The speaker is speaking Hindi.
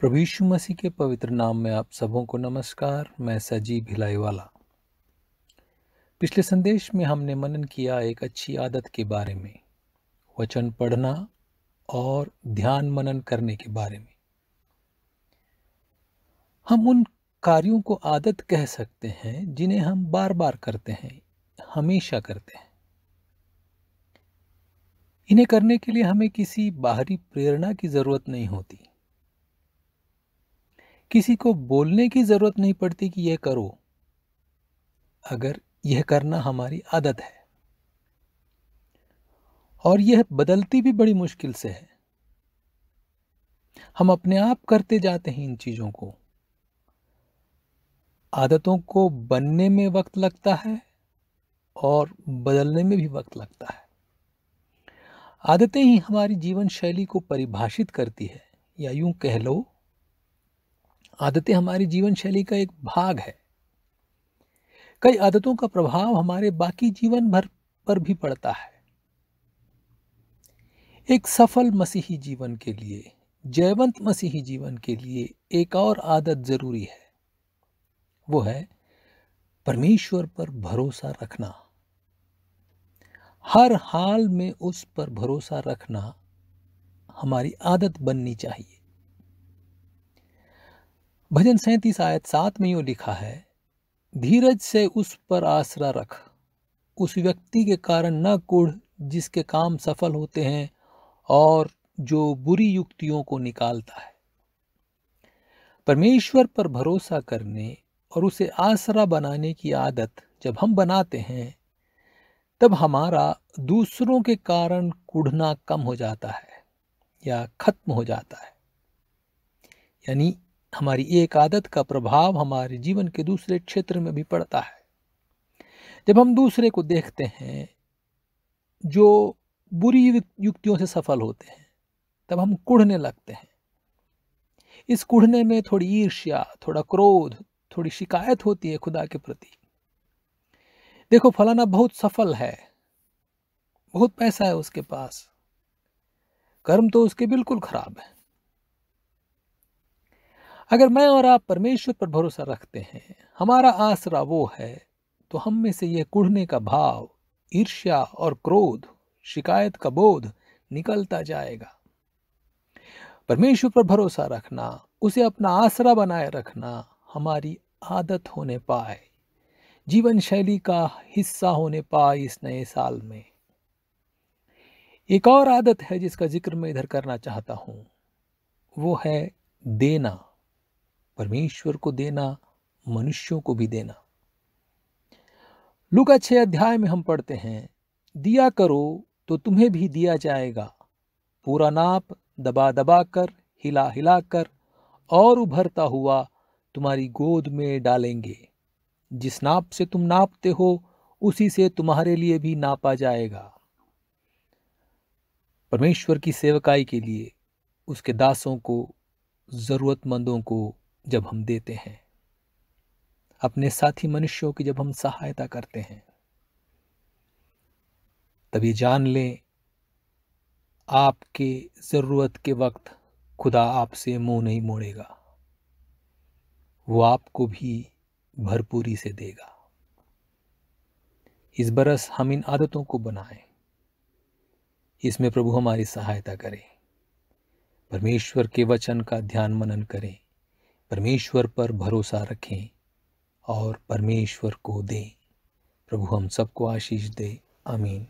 प्रभु यीशु मसीह के पवित्र नाम में आप सबों को नमस्कार मैं सजीव भिलाईवाला पिछले संदेश में हमने मनन किया एक अच्छी आदत के बारे में वचन पढ़ना और ध्यान मनन करने के बारे में हम उन कार्यों को आदत कह सकते हैं जिन्हें हम बार बार करते हैं हमेशा करते हैं इन्हें करने के लिए हमें किसी बाहरी प्रेरणा की ज़रूरत नहीं होती किसी को बोलने की ज़रूरत नहीं पड़ती कि यह करो अगर यह करना हमारी आदत है और यह बदलती भी बड़ी मुश्किल से है हम अपने आप करते जाते हैं इन चीज़ों को आदतों को बनने में वक्त लगता है और बदलने में भी वक्त लगता है आदतें ही हमारी जीवन शैली को परिभाषित करती है या यूं कह लो आदतें हमारी जीवन शैली का एक भाग है कई आदतों का प्रभाव हमारे बाकी जीवन भर पर भी पड़ता है एक सफल मसीही जीवन के लिए जयवंत मसीही जीवन के लिए एक और आदत जरूरी है वो है परमेश्वर पर भरोसा रखना हर हाल में उस पर भरोसा रखना हमारी आदत बननी चाहिए भजन सैंतीस आयत सात में यू लिखा है धीरज से उस पर आसरा रख उस व्यक्ति के कारण न कुढ़ जिसके काम सफल होते हैं और जो बुरी युक्तियों को निकालता है परमेश्वर पर भरोसा करने और उसे आसरा बनाने की आदत जब हम बनाते हैं तब हमारा दूसरों के कारण कुढ़ना कम हो जाता है या खत्म हो जाता है यानी हमारी एक आदत का प्रभाव हमारे जीवन के दूसरे क्षेत्र में भी पड़ता है जब हम दूसरे को देखते हैं जो बुरी युक्तियों से सफल होते हैं तब हम कुढ़ने लगते हैं इस कुढ़ने में थोड़ी ईर्ष्या थोड़ा क्रोध थोड़ी शिकायत होती है खुदा के प्रति देखो फलाना बहुत सफल है बहुत पैसा है उसके पास कर्म तो उसके बिल्कुल खराब है अगर मैं और आप परमेश्वर पर भरोसा रखते हैं हमारा आसरा वो है तो हम में से यह कुढ़ने का भाव ईर्ष्या और क्रोध शिकायत का बोध निकलता जाएगा परमेश्वर पर भरोसा रखना उसे अपना आसरा बनाए रखना हमारी आदत होने पाए जीवन शैली का हिस्सा होने पाए इस नए साल में एक और आदत है जिसका जिक्र मैं इधर करना चाहता हूं वो है देना परमेश्वर को देना मनुष्यों को भी देना लुका छः अध्याय में हम पढ़ते हैं दिया करो तो तुम्हें भी दिया जाएगा पूरा नाप दबा दबा कर हिला हिला कर और उभरता हुआ तुम्हारी गोद में डालेंगे जिस नाप से तुम नापते हो उसी से तुम्हारे लिए भी नापा जाएगा परमेश्वर की सेवकाई के लिए उसके दासों को ज़रूरतमंदों को जब हम देते हैं अपने साथी मनुष्यों की जब हम सहायता करते हैं तब ये जान लें आपके ज़रूरत के वक्त खुदा आपसे मुंह नहीं मोड़ेगा वो आपको भी भरपूरी से देगा इस बरस हम इन आदतों को बनाएं इसमें प्रभु हमारी सहायता करें परमेश्वर के वचन का ध्यान मनन करें परमेश्वर पर भरोसा रखें और परमेश्वर को दें प्रभु हम सबको आशीष दे आमीन